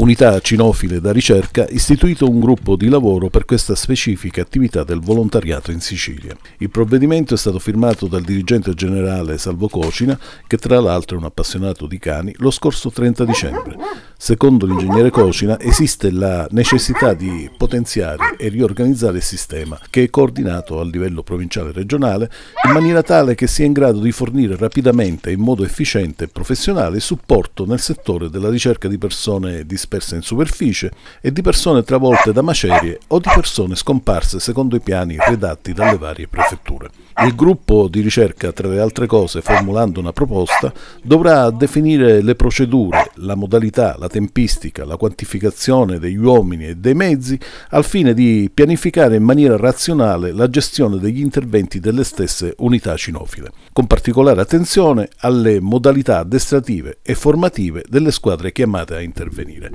Unità Cinofile da Ricerca ha istituito un gruppo di lavoro per questa specifica attività del volontariato in Sicilia. Il provvedimento è stato firmato dal dirigente generale Salvo Cocina, che tra l'altro è un appassionato di cani, lo scorso 30 dicembre. Secondo l'ingegnere Cocina esiste la necessità di potenziare e riorganizzare il sistema, che è coordinato a livello provinciale e regionale, in maniera tale che sia in grado di fornire rapidamente, in modo efficiente e professionale, supporto nel settore della ricerca di persone disponibili disperse in superficie e di persone travolte da macerie o di persone scomparse secondo i piani redatti dalle varie prefetture. Il gruppo di ricerca, tra le altre cose, formulando una proposta, dovrà definire le procedure, la modalità, la tempistica, la quantificazione degli uomini e dei mezzi al fine di pianificare in maniera razionale la gestione degli interventi delle stesse unità cinofile, con particolare attenzione alle modalità addestrative e formative delle squadre chiamate a intervenire.